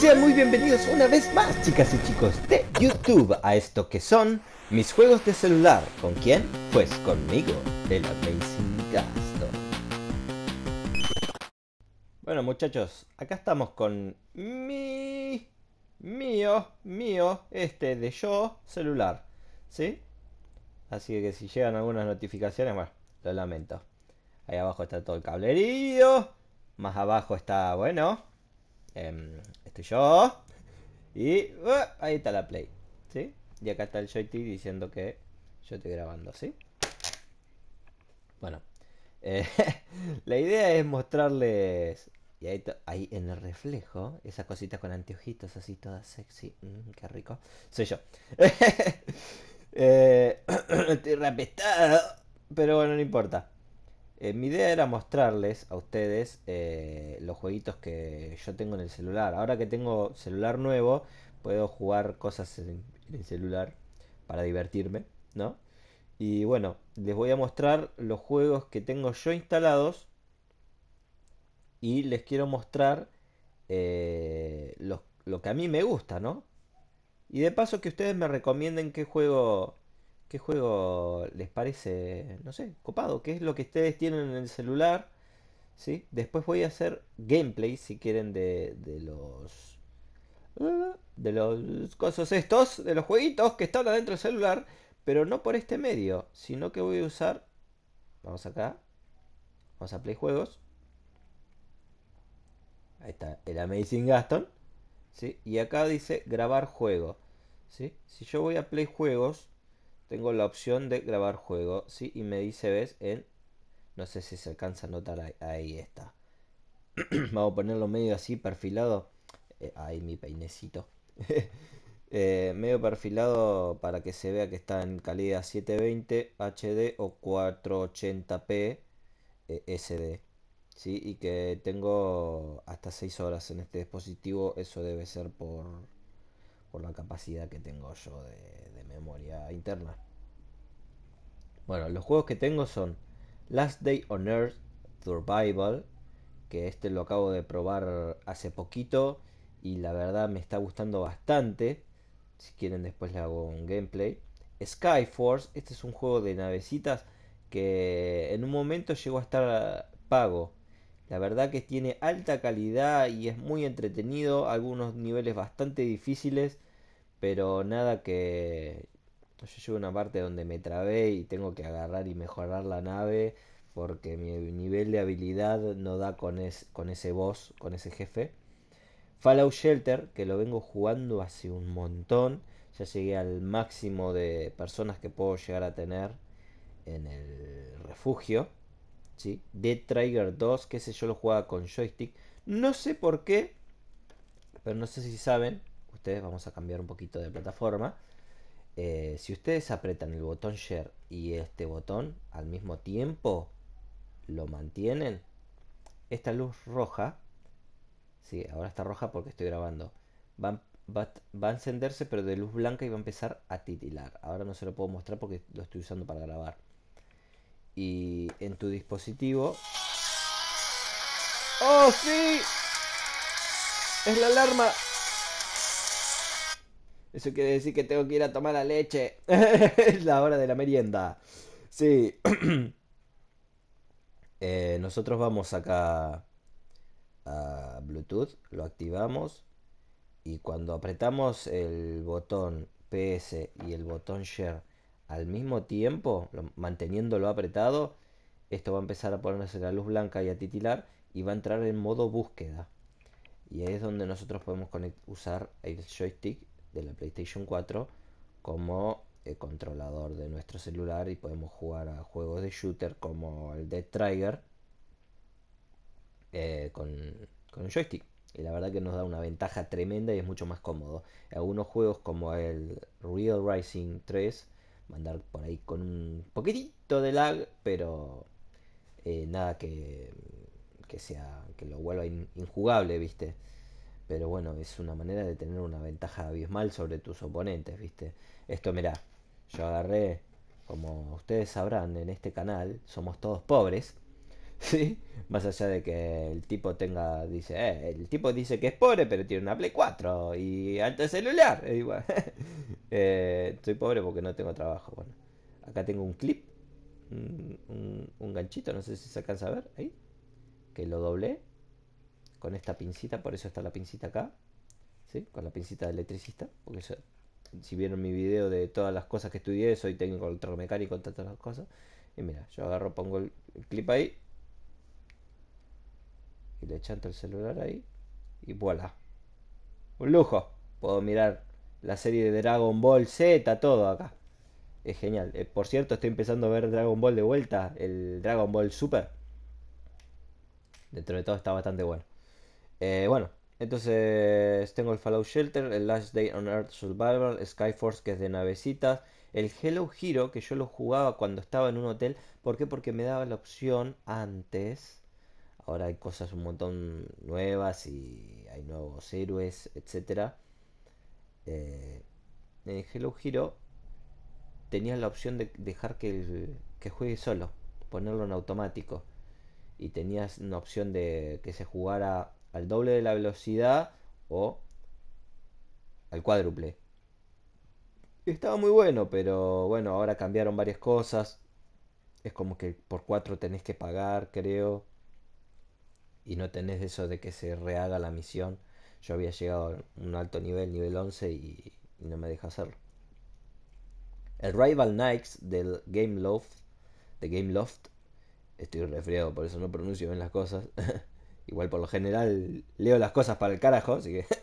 Sean muy bienvenidos una vez más, chicas y chicos de YouTube, a esto que son mis juegos de celular. ¿Con quién? Pues conmigo, de la Amazing Gaston. Bueno, muchachos, acá estamos con mi... mío, mío, este de yo, celular. ¿Sí? Así que si llegan algunas notificaciones, bueno, lo lamento. Ahí abajo está todo el cablerío. Más abajo está, bueno, em, este, yo. Y uh, ahí está la play. Y acá está el joystick diciendo que yo estoy grabando, ¿sí? Bueno. Eh, la idea es mostrarles... Y ahí, en el reflejo, esas cositas con anteojitos así todas sexy. que mm, qué rico. Soy yo. Eh, estoy reapestado. Pero bueno, no importa. Eh, mi idea era mostrarles a ustedes eh, los jueguitos que yo tengo en el celular. Ahora que tengo celular nuevo, puedo jugar cosas en, el celular para divertirme, ¿no? Y bueno, les voy a mostrar los juegos que tengo yo instalados y les quiero mostrar eh, lo que a mí me gusta, ¿no? Y de paso que ustedes me recomienden qué juego qué juego les parece, no sé, copado, qué es lo que ustedes tienen en el celular. ¿sí? Después voy a hacer gameplay, si quieren, de, los... De los cosas estos, de los jueguitos que están adentro del celular, pero no por este medio, sino que voy a usar... Vamos acá. Vamos a Play Juegos. Ahí está, el Amazing Gaston. ¿sí? Y acá dice grabar juego. ¿sí? Si yo voy a Play Juegos, tengo la opción de grabar juego, ¿sí? Y me dice, ves, en... No sé si se alcanza a notar, ahí, está. Vamos a ponerlo medio así, perfilado. Eh, ahí mi peinecito. Eh, medio perfilado para que se vea que está en calidad 720 HD o 480p eh, SD. ¿sí? Y que tengo hasta 6 horas en este dispositivo. Eso debe ser por por la capacidad que tengo yo de, memoria interna. Bueno, los juegos que tengo son Last Day on Earth, Survival, que este lo acabo de probar hace poquito y la verdad me está gustando bastante. Si quieren después le hago un gameplay. Skyforce, este es un juego de navecitas que en un momento llegó a estar pago. La verdad que tiene alta calidad y es muy entretenido, algunos niveles bastante difíciles, pero nada que... Yo llevo una parte donde me trabé y tengo que agarrar y mejorar la nave porque mi nivel de habilidad no da con, con ese boss, con ese jefe. Fallout Shelter, que lo vengo jugando hace un montón, ya llegué al máximo de personas que puedo llegar a tener en el refugio de Dead Trigger 2, que sé yo lo jugaba con joystick. No sé por qué, pero no sé si saben, ustedes vamos a cambiar un poquito de plataforma. Eh, si ustedes apretan el botón share y este botón al mismo tiempo lo mantienen, esta luz roja, sí, ahora está roja porque estoy grabando, va a encenderse pero de luz blanca y va a empezar a titilar. Ahora no se lo puedo mostrar porque lo estoy usando para grabar y en tu dispositivo. ¡Oh, sí! ¡Es la alarma! Eso quiere decir que tengo que ir a tomar la leche. es la hora de la merienda. Sí. Eh, nosotros vamos acá a Bluetooth, lo activamos y cuando apretamos el botón PS y el botón Share al mismo tiempo, manteniéndolo apretado, esto va a empezar a ponerse la luz blanca y a titilar y va a entrar en modo búsqueda. Y ahí es donde nosotros podemos usar el joystick de la PlayStation 4 como el eh, controlador de nuestro celular y podemos jugar a juegos de shooter como el Dead Trigger eh, con, el joystick. Y la verdad que nos da una ventaja tremenda y es mucho más cómodo. Algunos juegos como el Real Rising 3 mandar por ahí con un poquitito de lag, pero eh, nada que, que, sea que lo vuelva injugable, ¿viste? Pero bueno, es una manera de tener una ventaja abismal sobre tus oponentes, ¿viste? Esto, mira yo agarré, como ustedes sabrán, en este canal somos todos pobres, ¿sí? Más allá de que el tipo tenga, dice, eh, el tipo dice que es pobre, pero tiene una Play 4 y alto celular. Y Eh, estoy pobre porque no tengo trabajo. Bueno, acá tengo un clip, un, ganchito, no sé si se alcanza a ver ahí, que lo doblé con esta pincita, por eso está la pincita acá, con la pincita de electricista, porque si vieron mi video de todas las cosas que estudié, soy técnico electromecánico, todas las cosas, y mira, yo agarro, pongo el, clip ahí, y le echanto el celular ahí, y voilà, un lujo, puedo mirar la serie de Dragon Ball Z, todo acá. Es genial. Eh, por cierto, estoy empezando a ver Dragon Ball de vuelta, el Dragon Ball Super. Dentro de todo está bastante bueno. Eh, bueno, entonces tengo el Fallout Shelter, el Last Day on Earth Survival, Skyforce que es de navecitas, el Hello Hero que yo lo jugaba cuando estaba en un hotel. ¿Por qué? Porque me daba la opción antes. Ahora hay cosas un montón nuevas y hay nuevos héroes, etcétera eh, en Hello Hero tenías la opción de dejar que, juegue solo, ponerlo en automático. Y tenías una opción de que se jugara al doble de la velocidad o al cuádruple. Estaba muy bueno, pero bueno, ahora cambiaron varias cosas. Es como que por cuatro tenés que pagar, creo. Y no tenés eso de que se rehaga la misión yo había llegado a un alto nivel, nivel 11, y, no me deja hacerlo. El Rival Knights del Game Loft, de Game Loft, estoy resfriado, por eso no pronuncio bien las cosas. Igual por lo general leo las cosas para el carajo, así que...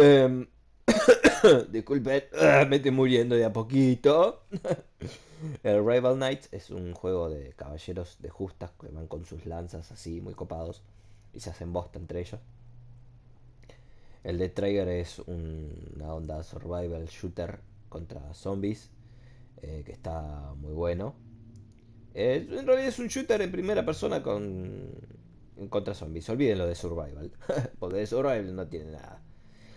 Em, disculpe me estoy muriendo de a poquito. el Rival Knights es un juego de caballeros de justas que van con sus lanzas así, muy copados, y se hacen bosta entre ellos. El de Trigger es una onda survival shooter contra zombies eh, que está muy bueno. en realidad es un shooter en primera persona con contra zombies. Olvídenlo de survival, porque de survival no tiene nada.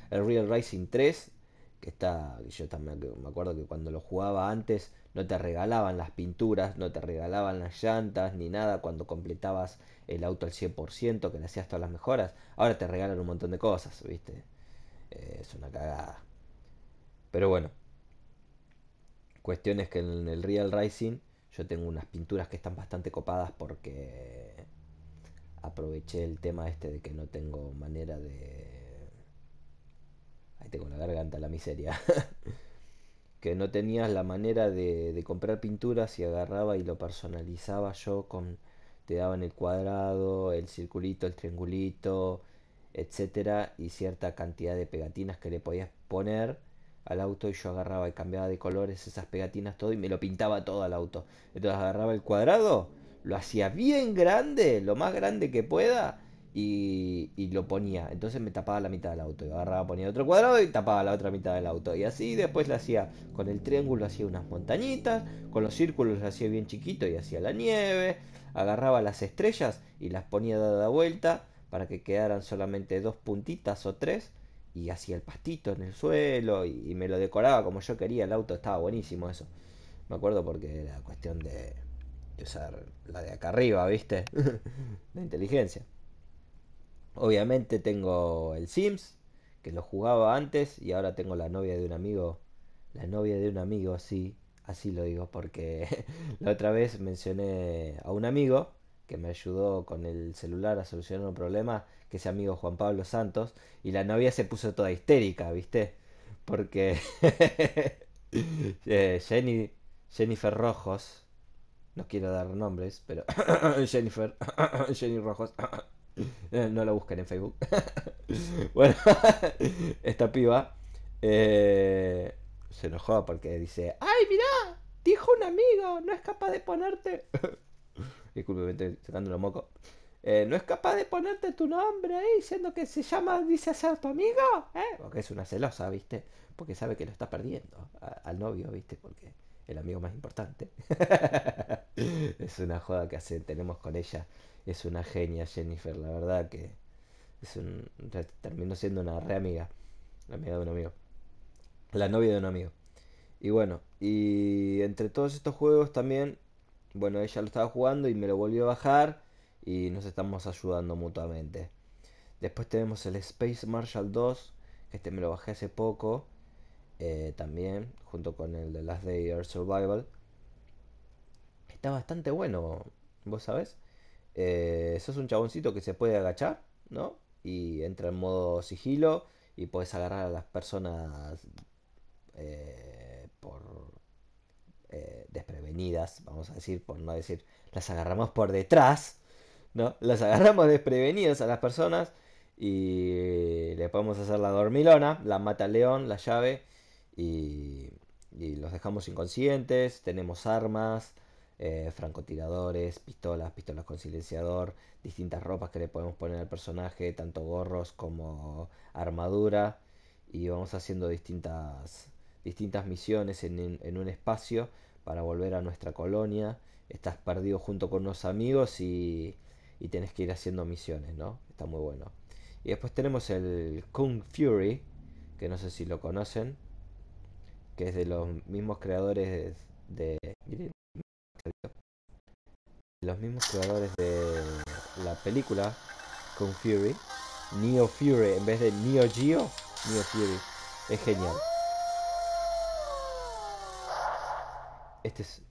El Real Rising 3 que está, yo también me acuerdo que cuando lo jugaba antes no te regalaban las pinturas, no te regalaban las llantas ni nada cuando completabas el auto al 100%, que le hacías todas las mejoras, ahora te regalan un montón de cosas, ¿viste? Eh, es una cagada. Pero bueno, cuestiones que en el Real Racing yo tengo unas pinturas que están bastante copadas porque aproveché el tema este de que no tengo manera de Ahí tengo la garganta, la miseria. que no tenías la manera de, comprar pinturas y agarraba y lo personalizaba yo con... Te daban el cuadrado, el circulito, el triangulito, etcétera, y cierta cantidad de pegatinas que le podías poner al auto y yo agarraba y cambiaba de colores esas pegatinas todo y me lo pintaba todo al auto. Entonces agarraba el cuadrado, lo hacía bien grande, lo más grande que pueda, y, lo ponía. Entonces me tapaba la mitad del auto. Y agarraba, ponía otro cuadrado y tapaba la otra mitad del auto. Y así después lo hacía, con el triángulo hacía unas montañitas, con los círculos lo hacía bien chiquito y hacía la nieve. Agarraba las estrellas y las ponía dada vuelta para que quedaran solamente dos puntitas o tres. Y hacía el pastito en el suelo y, y me lo decoraba como yo quería. El auto estaba buenísimo eso. Me acuerdo porque era cuestión de usar la de acá arriba, ¿viste? la inteligencia. Obviamente tengo el Sims, que lo jugaba antes y ahora tengo la novia de un amigo. La novia de un amigo, sí, así lo digo, porque la otra vez mencioné a un amigo que me ayudó con el celular a solucionar un problema, que es amigo Juan Pablo Santos, y la novia se puso toda histérica, ¿viste? Porque eh, Jenny, Jennifer Rojos, no quiero dar nombres, pero Jennifer, Jenny Rojos no la busquen en Facebook. bueno, esta piba eh, se enojó porque dice: ¡Ay, mirá! Dijo un amigo, no es capaz de ponerte. Disculpe, me estoy sacando los mocos. Eh, no es capaz de ponerte tu nombre ahí, diciendo que se llama, dice ser tu amigo, ¿eh? Porque es una celosa, ¿viste? Porque sabe que lo está perdiendo al novio, ¿viste? Porque el amigo más importante. es una joda que hace, tenemos con ella es una genia Jennifer, la verdad que es un, terminó siendo una re amiga, la amiga de un amigo, la novia de un amigo. Y bueno, y entre todos estos juegos también, bueno, ella lo estaba jugando y me lo volvió a bajar y nos estamos ayudando mutuamente. Después tenemos el Space Marshall 2, que este me lo bajé hace poco, eh, también, junto con el de Last Day Earth Survival. Está bastante bueno, vos sabés eso eh, es un chaboncito que se puede agachar, ¿no? Y entra en modo sigilo y puedes agarrar a las personas eh, por eh, desprevenidas, vamos a decir, por no decir, las agarramos por detrás, ¿no? Las agarramos desprevenidas a las personas y le podemos hacer la dormilona, la mata león, la llave y los dejamos inconscientes, tenemos armas, eh, francotiradores, pistolas, pistolas con silenciador, distintas ropas que le podemos poner al personaje, tanto gorros como armadura. Y vamos haciendo distintas, distintas misiones en, un espacio para volver a nuestra colonia. Estás perdido junto con unos amigos y, y que ir haciendo misiones, ¿no? Está muy bueno. Y después tenemos el Kung Fury, que no sé si lo conocen, que es de los mismos creadores de los mismos creadores de la película con Fury, Neo Fury en vez de Neo Geo, Neo Fury. Es genial. Este es...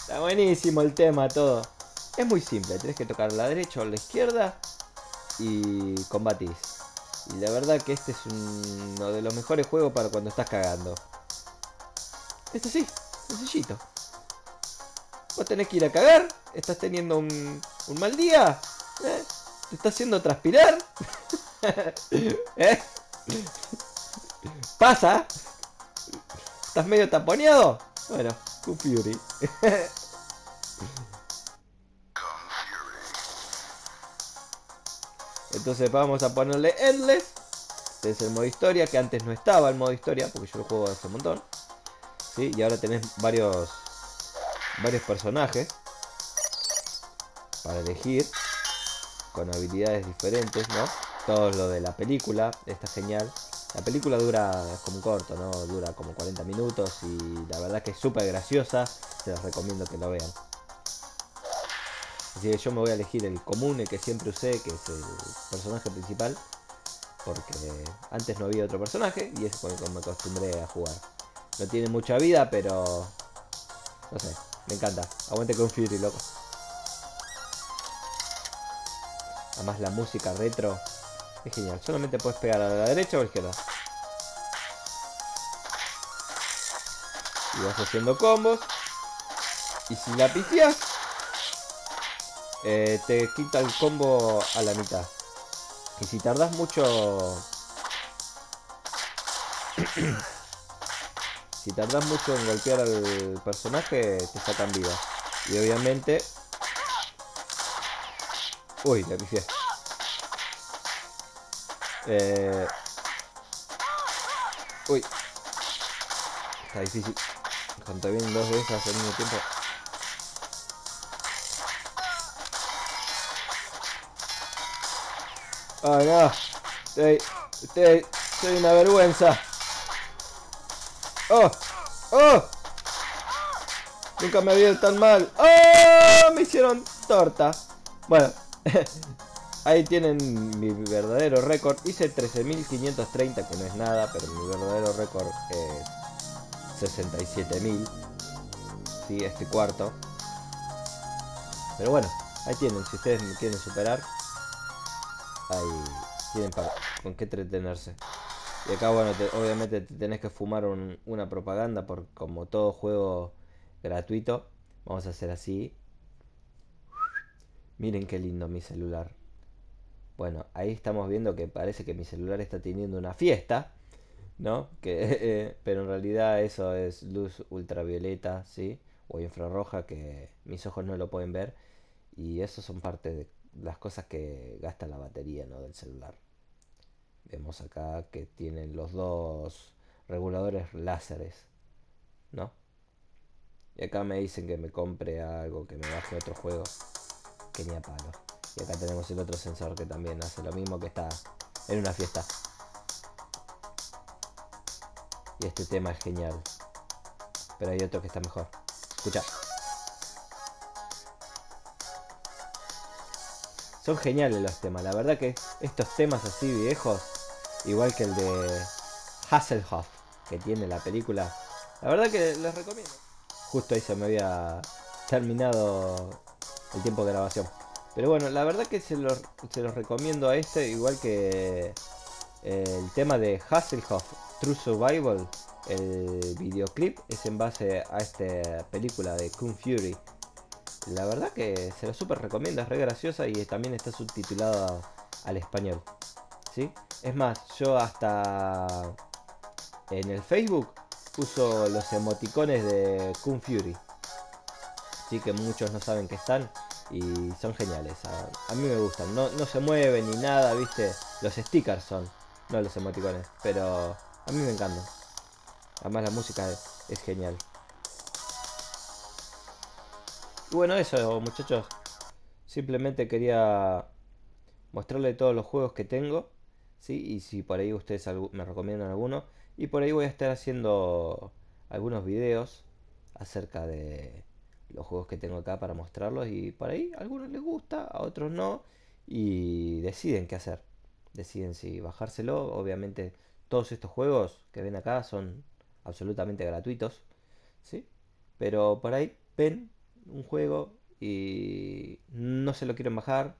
Está buenísimo el tema, todo. Es muy simple, Tienes que tocar la derecha o la izquierda y combatís. Y la verdad que este es uno de los mejores juegos para cuando estás cagando. Esto sí. Sencillito. Vos tenés que ir a cagar, estás teniendo un, un mal día, ¿eh? te está haciendo transpirar. ¿Eh? ¿Pasa? ¿Estás medio taponeado? Bueno, Fury. Entonces vamos a ponerle Endless. Este es el modo historia, que antes no estaba el modo historia, porque yo lo juego hace un montón. Y ahora tenés varios, varios personajes para elegir con habilidades diferentes, ¿no? Todo lo de la película, está genial. La película dura, es como un corto, ¿no? Dura como 40 minutos y la verdad que es súper graciosa, se las recomiendo que la vean. Así que yo me voy a elegir el común, el que siempre usé, que es el personaje principal, porque antes no había otro personaje y es con el que me acostumbré a jugar. No tiene mucha vida, pero... No sé, me encanta. Aguante con Fury, loco. Además la música retro. Es genial. Solamente puedes pegar a la derecha o a la izquierda. Y vas haciendo combos. Y si la pifias, eh, te quita el combo a la mitad. Y si tardas mucho... Si tardas mucho en golpear al personaje, te sacan vida. Y obviamente... Uy, la pifié. Eh... Uy. Está difícil. Cuanto bien dos veces al mismo tiempo. ¡Ah, no! soy una vergüenza. ¡Oh! ¡Oh! Nunca me había ido tan mal. ¡Oh! Me hicieron torta. Bueno, ahí tienen mi verdadero récord. Hice 13.530, que no es nada, pero mi verdadero récord es 67.000. Sí, este cuarto. Pero bueno, ahí tienen. Si ustedes me quieren superar, ahí tienen para con qué entretenerse. Y acá, bueno, obviamente te tenés que fumar una propaganda, por como todo juego gratuito, vamos a hacer así. Miren qué lindo mi celular. Bueno, ahí estamos viendo que parece que mi celular está teniendo una fiesta, ¿no? Que, eh, pero en realidad eso es luz ultravioleta, ¿sí? O infrarroja que mis ojos no lo pueden ver. Y eso son parte de las cosas que gasta la batería, ¿no? Del celular. Vemos acá que tienen los dos reguladores láseres, ¿no? Y acá me dicen que me compre algo, que me baje otro juego, que ni a palo. Y acá tenemos el otro sensor que también hace lo mismo, que está en una fiesta. Y este tema es genial. Pero hay otro que está mejor. Escucha. Son geniales los temas. La verdad que estos temas así viejos, igual que el de Hasselhoff, que tiene la película, la verdad que les recomiendo. Justo ahí se me había terminado el tiempo de grabación. Pero bueno, la verdad que se los, se recomiendo a este, igual que eh, el tema de Hasselhoff, True Survival, el videoclip es en base a esta película de Kung Fury la verdad que se lo super recomiendo, es re graciosa y también está subtitulada al español. ¿Sí? Es más, yo hasta en el Facebook uso los emoticones de Kung Fury. así que muchos no saben que están y son geniales. A, mí me gustan. No, se mueven ni nada, viste. Los stickers son, no los emoticones. Pero a mí me encantan. Además la música es genial. Y bueno, eso muchachos. Simplemente quería mostrarle todos los juegos que tengo. ¿sí? Y si por ahí ustedes me recomiendan alguno. Y por ahí voy a estar haciendo algunos videos acerca de los juegos que tengo acá para mostrarlos. Y por ahí algunos les gusta, a otros no. Y deciden qué hacer. Deciden si bajárselo. Obviamente todos estos juegos que ven acá son absolutamente gratuitos. ¿sí? Pero por ahí ven un juego y no se lo quieren bajar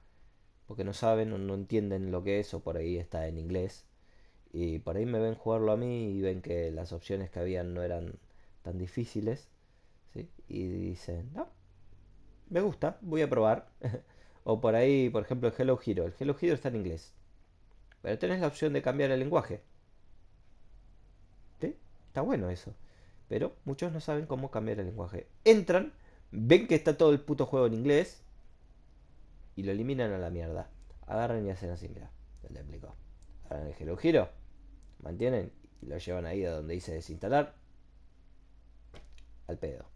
porque no saben o no entienden lo que es o por ahí está en inglés. Y por ahí me ven jugarlo a mí y ven que las opciones que habían no eran tan difíciles. ¿sí? Y dicen, no, me gusta, voy a probar. o por ahí, por ejemplo, el Hello Hero. El Hello Hero está en inglés. Pero tenés la opción de cambiar el lenguaje. Está bueno eso. Pero muchos no saben cómo cambiar el lenguaje. Entran Ven que está todo el puto juego en inglés y lo eliminan a la mierda. Agarran y hacen así, mira, te explico. Agarran el giro, mantienen y lo llevan ahí a donde dice desinstalar. Al pedo.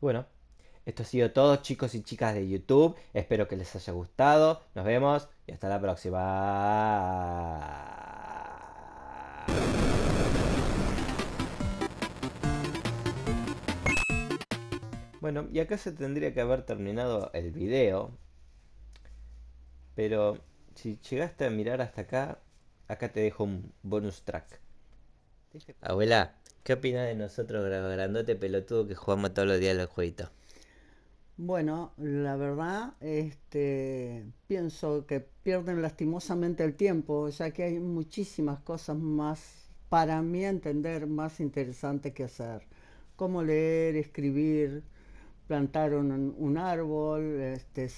Bueno, esto ha sido todo, chicos y chicas de YouTube. Espero que les haya gustado. Nos vemos y hasta la próxima. Bueno, y acá se tendría que haber terminado el video. Pero si llegaste a mirar hasta acá, acá te dejo un bonus track. Abuela, ¿qué opinas de nosotros, grandote pelotudo, que jugamos todos los días los jueguitos? Bueno, la verdad, este, pienso que pierden lastimosamente el tiempo, ya que hay muchísimas cosas más, para mí entender, más interesantes que hacer. Como leer, escribir, plantaron un, árbol, este,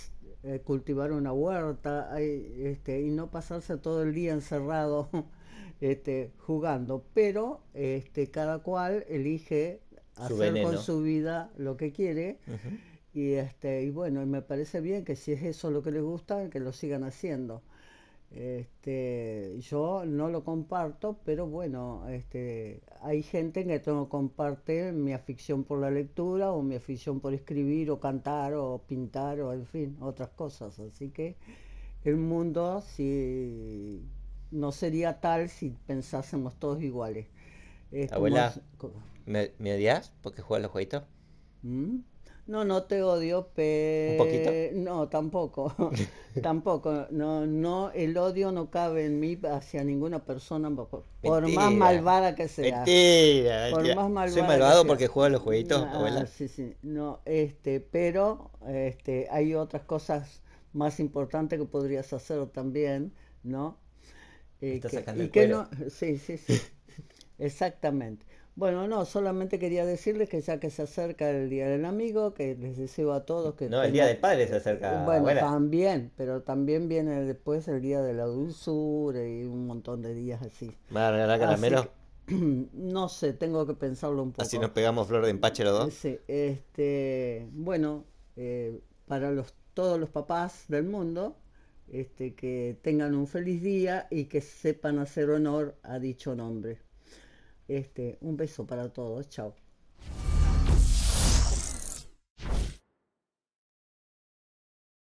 eh, cultivar una huerta este, y no pasarse todo el día encerrado este, jugando, pero este, cada cual elige hacer con su vida lo que quiere. Y, este, y bueno, y me parece bien que si es eso lo que les gusta, que lo sigan haciendo. Este, yo no lo comparto, pero bueno, este, hay gente que no comparte mi afición por la lectura o mi afición por escribir o cantar o pintar o en fin, otras cosas. Así que el mundo si, no sería tal si pensásemos todos iguales. Abuela, ¿me, ¿me porque juegas los jueguitos? ¿Mm? No, no te odio, pero... ¿Un poquito? No, tampoco, tampoco. No, no, el odio no cabe en mí hacia ninguna persona, por, más malvada que sea. Mentira, por Más Soy malvado porque juega los jueguitos, ah, abuela. Sí, sí, no, este, pero este, hay otras cosas más importantes que podrías hacer también, ¿no? Eh, sacando y el que no, sí, sí, sí. Exactamente. Bueno, no, solamente quería decirles que ya que se acerca el Día del Amigo, que les deseo a todos que... No, el Día de padres se acerca. Bueno, también, pero también viene después el Día de la Dulzura y un montón de días así. ¿Va a regalar caramelo? no sé, tengo que pensarlo un poco. Así nos pegamos flor de empache los dos. Sí, este, bueno, eh, para los, todos los papás del mundo, este, que tengan un feliz día y que sepan hacer honor a dicho nombre. Este, un beso para todos, chao.